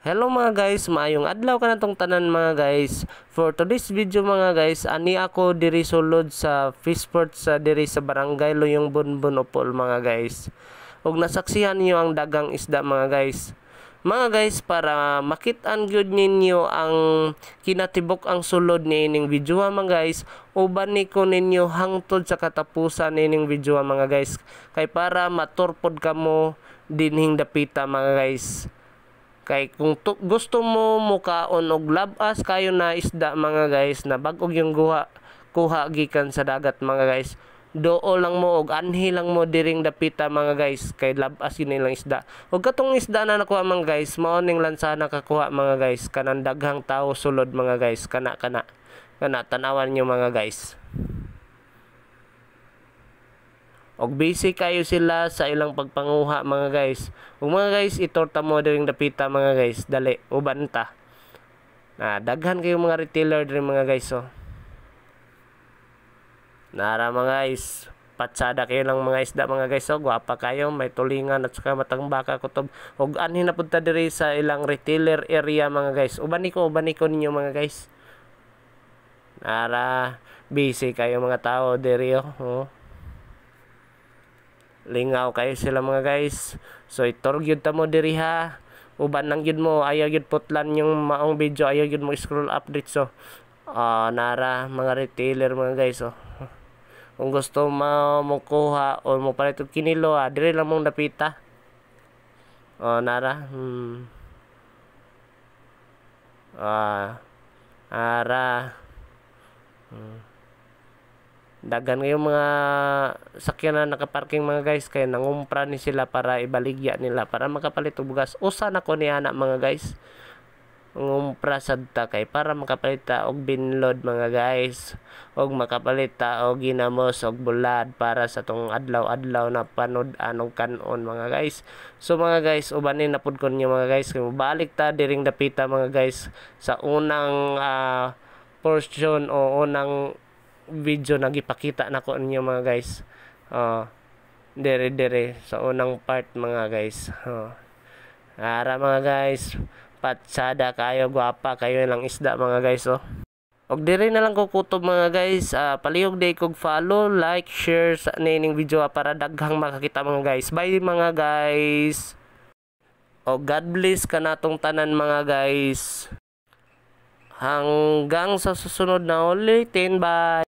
Hello mga guys, maayong adlaw ka natong tanan mga guys. For today's video mga guys, ani ako diri sulod sa fishport sa diri sa barangay Loyong Bonbon Opol mga guys. Ug nasaksihan niyo ang dagang isda mga guys. Mga guys, para makitaan gyud ninyo ang kinatibok ang sulod ni ining video mga guys, uban ni ko ninyo hangtod sa katapusan ni ining video mga guys kay para matorpod kamo dinhing dapita mga guys. Kay kung to, gusto mo mukaon og labas kayo na isda mga guys na bag-og yung guha kuha gikan sa dagat mga guys. Doo lang mo og anhi lang mo diring dapita mga guys kay labas yun ilang isda. Og katong isda na nakuha mga guys, mao ning lansa nakakuha mga guys kanang daghang tao sulod mga guys kana kana. Kana tanawan nyo mga guys. Og busy kayo sila sa ilang pagpanguha mga guys. Ug mga guys, itorta mo diri dapita mga guys. Dali, uban ta. Na daghan kayo mga retailer diri mga guys so. Oh. Nara mga guys, patsada kayo lang mga isda mga guys so oh. guwapa kayo, may tulingan at saka matang baka kutob. Og anhin na punta diri sa ilang retailer area mga guys. Uban niko, uban niko ninyo mga guys. Nara busy kayo mga tao diri oh. oh lingaw kayo sila mga guys so itor gyud ta mo diri ha uban nang gyud mo ayaw gyud putlan yung maong video ayaw gyud mo scroll update so uh, nara mga retailer mga guys so kung gusto mo mo kuha o mo palit og kinilo ha diri lang mong dapita oh ah, uh, nara hmm. ah uh, ara hmm dagan ngayong mga sakyan na nakaparking mga guys kaya nangumpra ni sila para ibaligya nila para makapalit og bugas usa na ko ni mga guys ngumpra sad ta kay para makapalit ta og binload mga guys og makapalit ta og ginamos og bulad para sa tong adlaw-adlaw na panud anong kanon mga guys so mga guys ubanin na pud ko mga guys kay balik ta diring dapita mga guys sa unang uh, portion o unang video nagipakita nako ninyo mga guys Oh. dere dere sa unang part mga guys uh, ara mga guys patsada kayo guwapa kayo lang isda mga guys oh Og dire na lang kukutob mga guys. Uh, palihog day kog follow, like, share sa nining video ah, para daghang makakita mga guys. Bye mga guys. O God bless kanatong tanan mga guys. Hanggang sa susunod na ulitin. Bye.